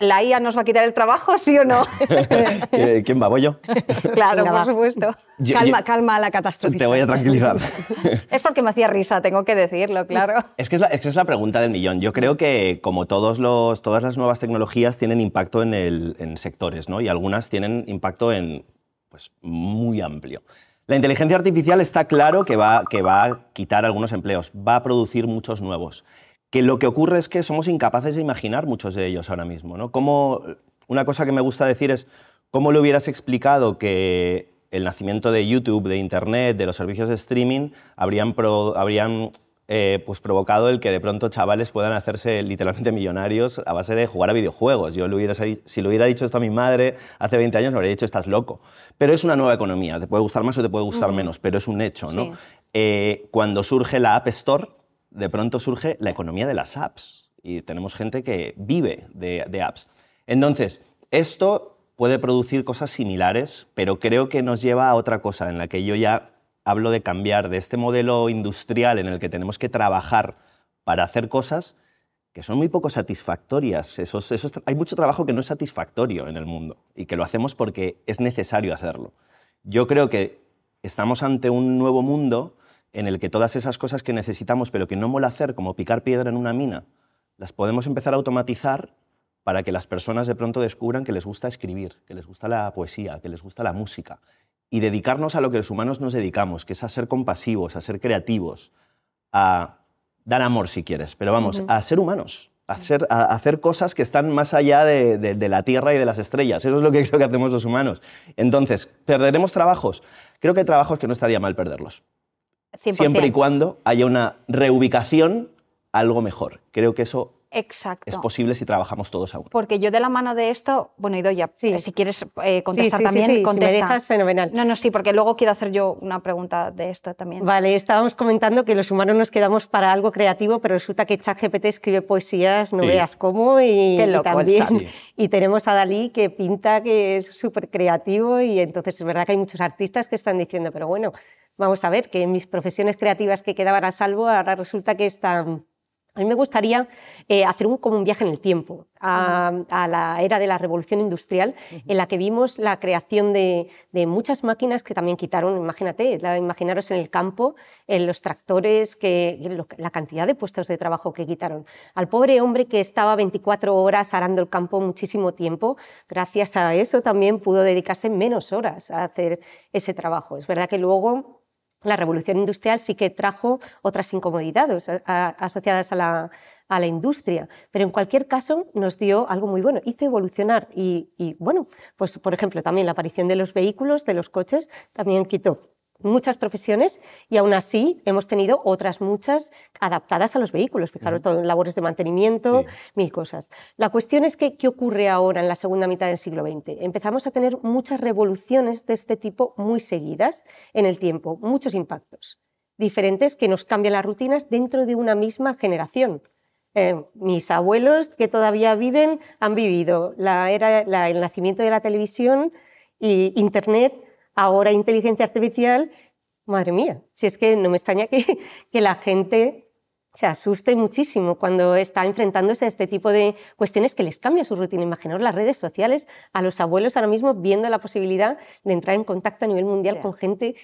¿La IA nos va a quitar el trabajo, sí o no? ¿Quién va? ¿Voy yo? Claro, por supuesto. calma, calma la catástrofe. Te voy a tranquilizar. es porque me hacía risa, tengo que decirlo, claro. Es que es, la, pregunta del millón. Yo creo que, como todos los, todas las nuevas tecnologías, tienen impacto en, sectores, ¿no? Y algunas tienen impacto en, pues, muy amplio. La inteligencia artificial está claro que va, que va a quitar algunos empleos, va a producir muchos nuevos que lo que ocurre es que somos incapaces de imaginar muchos de ellos ahora mismo. Como, una cosa que me gusta decir es, ¿cómo le hubieras explicado que el nacimiento de YouTube, de Internet, de los servicios de streaming, habrían, habrían eh, pues provocado el que de pronto chavales puedan hacerse literalmente millonarios a base de jugar a videojuegos. Yo hubiera, si lo hubiera dicho esto a mi madre hace 20 años, me habría dicho, estás loco. Pero es una nueva economía, te puede gustar más o te puede gustar menos, pero es un hecho. ¿no? Eh, cuando surge la App Store, de pronto surge la economía de las apps y tenemos gente que vive de, apps. Entonces, esto puede producir cosas similares, pero creo que nos lleva a otra cosa en la que yo ya hablo de cambiar de este modelo industrial en el que tenemos que trabajar para hacer cosas que son muy poco satisfactorias. hay mucho trabajo que no es satisfactorio en el mundo y que lo hacemos porque es necesario hacerlo. Yo creo que estamos ante un nuevo mundo en el que todas esas cosas que necesitamos pero que no mola hacer, como picar piedra en una mina, las podemos empezar a automatizar para que las personas de pronto descubran que les gusta escribir, que les gusta la poesía, que les gusta la música, y dedicarnos a lo que los humanos nos dedicamos, que es a ser compasivos, a ser creativos, a dar amor si quieres, pero vamos, a ser humanos, a hacer, cosas que están más allá de, de, la Tierra y de las estrellas. Eso es lo que creo que hacemos los humanos. Entonces, ¿perderemos trabajos? Creo que hay trabajos que no estaría mal perderlos siempre y cuando haya una reubicación algo mejor. Creo que eso Exacto. Es posible si trabajamos todos aún. Porque yo de la mano de esto, bueno, doy ya. si quieres eh, contestar también, contesta. Si me fenomenal. No, no, sí, porque luego quiero hacer yo una pregunta de esto también. Vale, estábamos comentando que los humanos nos quedamos para algo creativo, pero resulta que ChatGPT escribe poesías, no veas cómo, y, tenemos a Dalí que pinta, que es súper creativo, y entonces es verdad que hay muchos artistas que están diciendo, pero bueno, vamos a ver, que mis profesiones creativas que quedaban a salvo, ahora resulta que están a mí me gustaría eh, hacer un, como un viaje en el tiempo, a, la era de la revolución industrial, en la que vimos la creación de, muchas máquinas que también quitaron, imagínate, la, imaginaros en el campo, en los tractores, que, la cantidad de puestos de trabajo que quitaron. Al pobre hombre que estaba 24 horas arando el campo muchísimo tiempo, gracias a eso también pudo dedicarse menos horas a hacer ese trabajo. Es verdad que luego la revolución industrial sí que trajo otras incomodidades eh, asociadas a la, industria, pero en cualquier caso nos dio algo muy bueno, hizo evolucionar y, y, bueno, pues por ejemplo también la aparición de los vehículos, de los coches, también quitó muchas profesiones y aún así hemos tenido otras muchas adaptadas a los vehículos. Fijaros, todo, labores de mantenimiento, mil cosas. La cuestión es que, ¿qué ocurre ahora en la segunda mitad del siglo XX? Empezamos a tener muchas revoluciones de este tipo muy seguidas en el tiempo, muchos impactos diferentes que nos cambian las rutinas dentro de una misma generación. Eh, mis abuelos que todavía viven han vivido la era, el nacimiento de la televisión y Internet Ahora inteligencia artificial, madre mía, si es que no me extraña que, que la gente se asuste muchísimo cuando está enfrentándose a este tipo de cuestiones que les cambia su rutina. Imaginaos las redes sociales, a los abuelos ahora mismo viendo la posibilidad de entrar en contacto a nivel mundial con gente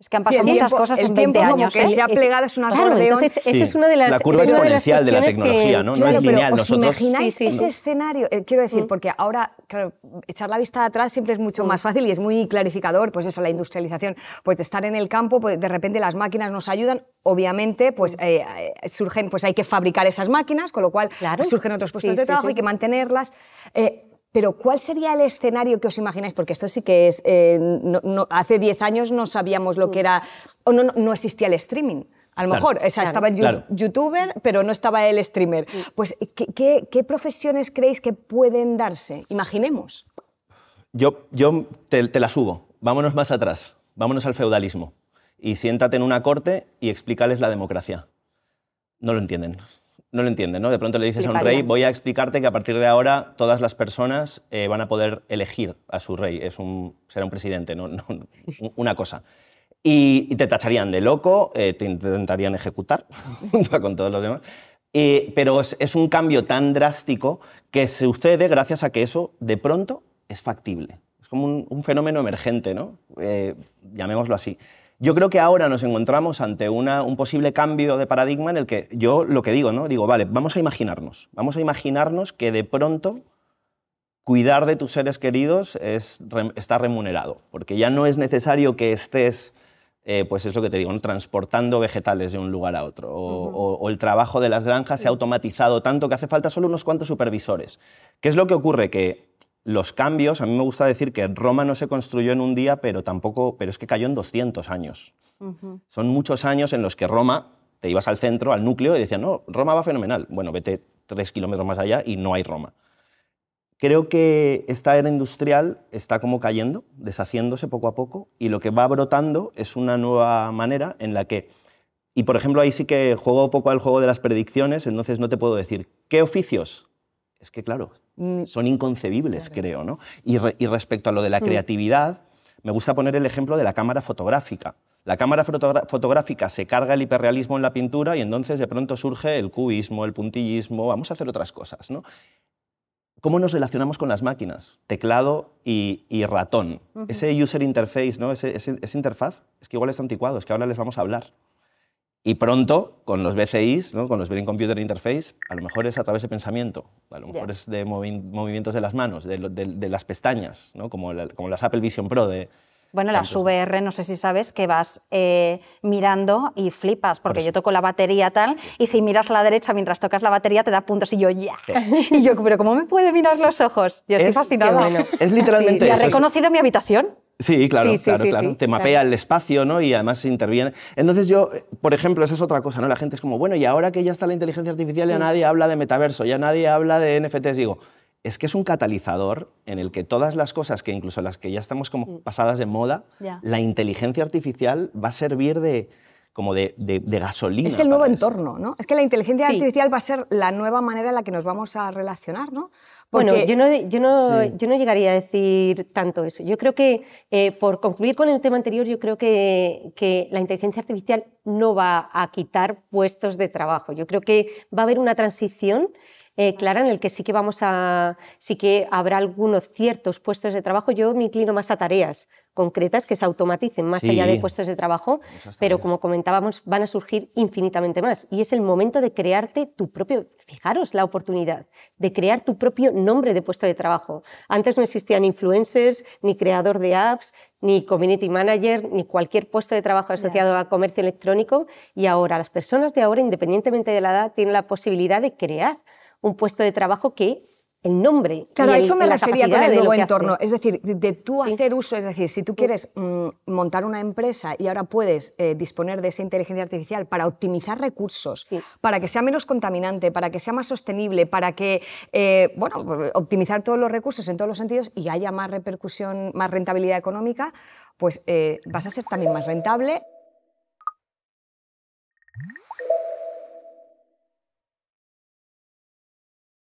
es que han pasado muchas cosas en 20 años. Que ¿eh? se ha plegado, es una de las La curva exponencial de, la tecnología, ¿no? es pero lineal. ¿os imagináis ese escenario? Eh, quiero decir, mm. porque ahora, claro, echar la vista atrás siempre es mucho mm. más fácil y es muy clarificador, pues eso, la industrialización. Pues estar en el campo, pues de repente las máquinas nos ayudan. Obviamente, pues mm. eh, surgen, pues hay que fabricar esas máquinas, con lo cual surgen otros puestos de trabajo, hay que mantenerlas. Pero ¿cuál sería el escenario que os imagináis? Porque esto sí que es, eh, hace 10 años no sabíamos lo que mm. era, o no, existía el streaming. A lo mejor, o estaba el youtuber, pero no estaba el streamer. Mm. Pues, ¿qué, profesiones creéis que pueden darse? Imaginemos. Yo, yo te la subo. Vámonos más atrás. Vámonos al feudalismo. Y siéntate en una corte y explícales la democracia. No lo entienden no lo entienden, ¿no? De pronto le dices a un rey, voy a explicarte que a partir de ahora todas las personas eh, van a poder elegir a su rey, es un, será un presidente, ¿no? no una cosa. Y, te tacharían de loco, eh, te intentarían ejecutar junto con todos los demás. Eh, pero es, un cambio tan drástico que sucede gracias a que eso de pronto es factible. Es como un, un fenómeno emergente, ¿no? llamémoslo así. Yo creo que ahora nos encontramos ante un posible cambio de paradigma en el que yo lo que digo, ¿no? Digo, vale, vamos a imaginarnos, vamos a imaginarnos que de pronto cuidar de tus seres queridos está remunerado, porque ya no es necesario que estés, eh, pues es lo que te digo, transportando vegetales de un lugar a otro, o, o el trabajo de las granjas se ha automatizado tanto que hace falta solo unos cuantos supervisores. ¿Qué es lo que ocurre? Que los cambios, a mí me gusta decir que Roma no se construyó en un día, pero tampoco, pero es que cayó en 200 años. Son muchos años en los que Roma, te ibas al centro, al núcleo, y decían, no, Roma va fenomenal. Bueno, vete tres kilómetros más allá y no hay Roma. Creo que esta era industrial está como cayendo, deshaciéndose poco a poco, y lo que va brotando es una nueva manera en la que... Y por ejemplo, ahí sí que juego poco al juego de las predicciones, entonces no te puedo decir, ¿qué oficios? Es que claro, Mm. son inconcebibles, creo. ¿no? Y, respecto a lo de la mm. creatividad, me gusta poner el ejemplo de la cámara fotográfica. La cámara fotográfica se carga el hiperrealismo en la pintura y entonces de pronto surge el cubismo, el puntillismo, vamos a hacer otras cosas. ¿Cómo nos relacionamos con las máquinas? Teclado y, ratón. Ese user interface, ¿no? Ese, esa interfaz, es que igual es anticuado, es que ahora les vamos a hablar. Y pronto, con los BCIs, ¿no? con los Brain Computer Interface, a lo mejor es a través de pensamiento, a lo mejor es de movimientos de las manos, de, las pestañas, ¿no? como, como, las Apple Vision Pro. De, bueno, las VR, no sé si sabes, que vas eh, mirando y flipas, porque yo toco la batería tal, y si miras a la derecha mientras tocas la batería te da puntos y yo, ya. Pues. Y yo, pero ¿cómo me puede mirar los ojos? Yo estoy fascinado fascinada. Es literalmente eso. ha reconocido mi habitación? Sí, claro, claro, claro. Te mapea el espacio, ¿no? Y además interviene. Entonces yo, eh, por ejemplo, eso es otra cosa, ¿no? La gente es como, bueno, y ahora que ya está la inteligencia artificial, ya nadie habla de metaverso, ya nadie habla de NFTs. Digo, es que es un catalizador en el que todas las cosas, que incluso las que ya estamos como pasadas de moda, la inteligencia artificial va a servir de como de, gasolina. Es el nuevo entorno, ¿no? Es que la inteligencia artificial va a ser la nueva manera en la que nos vamos a relacionar, ¿no? Bueno, yo no, yo, no, yo no llegaría a decir tanto eso. Yo creo que, eh, por concluir con el tema anterior, yo creo que, que la inteligencia artificial no va a quitar puestos de trabajo. Yo creo que va a haber una transición eh, Clara, en el que sí que vamos a, sí que habrá algunos ciertos puestos de trabajo. Yo me inclino más a tareas concretas que se automaticen más allá de puestos de trabajo, pero como comentábamos, van a surgir infinitamente más. Y es el momento de crearte tu propio, fijaros la oportunidad, de crear tu propio nombre de puesto de trabajo. Antes no existían influencers, ni creador de apps, ni community manager, ni cualquier puesto de trabajo asociado a comercio electrónico. Y ahora las personas de ahora, independientemente de la edad, tienen la posibilidad de crear un puesto de trabajo que el nombre. Claro, eso me refería con el nuevo entorno. Es decir, de tú hacer uso, es decir, si tú quieres mm, montar una empresa y ahora puedes eh, disponer de esa inteligencia artificial para optimizar recursos, para que sea menos contaminante, para que sea más sostenible, para que, eh, bueno, optimizar todos los recursos en todos los sentidos y haya más repercusión, más rentabilidad económica, pues eh, vas a ser también más rentable.